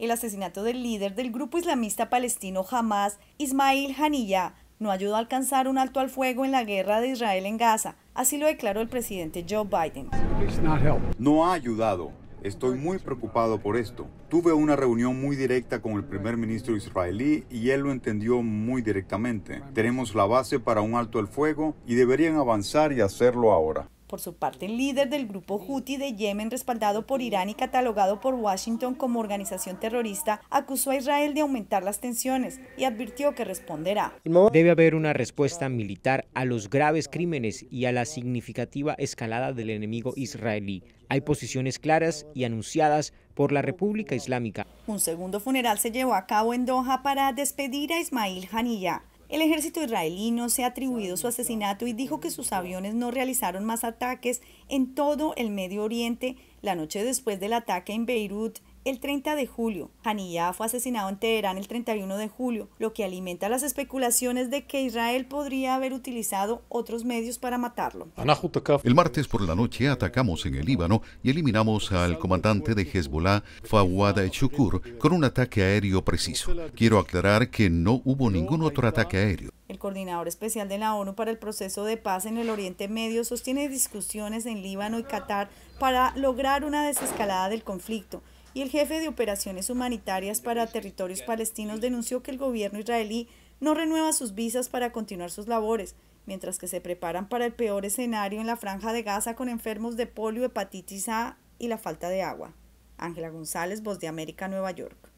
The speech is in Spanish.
El asesinato del líder del grupo islamista palestino Hamas, Ismail Haniyah, no ayudó a alcanzar un alto al fuego en la guerra de Israel en Gaza. Así lo declaró el presidente Joe Biden. No ha ayudado. Estoy muy preocupado por esto. Tuve una reunión muy directa con el primer ministro israelí y él lo entendió muy directamente. Tenemos la base para un alto al fuego y deberían avanzar y hacerlo ahora. Por su parte, el líder del grupo Houthi de Yemen, respaldado por Irán y catalogado por Washington como organización terrorista, acusó a Israel de aumentar las tensiones y advirtió que responderá. Debe haber una respuesta militar a los graves crímenes y a la significativa escalada del enemigo israelí. Hay posiciones claras y anunciadas por la República Islámica. Un segundo funeral se llevó a cabo en Doha para despedir a Ismail Haniyeh, el ejército israelí no se ha atribuido su asesinato y dijo que sus aviones no realizaron más ataques en todo el Medio Oriente la noche después del ataque en Beirut el 30 de julio. Yah fue asesinado en Teherán el 31 de julio, lo que alimenta las especulaciones de que Israel podría haber utilizado otros medios para matarlo. El martes por la noche atacamos en el Líbano y eliminamos al comandante de Hezbollah, Fawad Echukur, con un ataque aéreo preciso. Quiero aclarar que no hubo ningún otro ataque aéreo. El coordinador especial de la ONU para el proceso de paz en el Oriente Medio sostiene discusiones en Líbano y Qatar para lograr una desescalada del conflicto y el jefe de operaciones humanitarias para territorios palestinos denunció que el gobierno israelí no renueva sus visas para continuar sus labores, mientras que se preparan para el peor escenario en la franja de Gaza con enfermos de polio, hepatitis A y la falta de agua. Ángela González, Voz de América, Nueva York.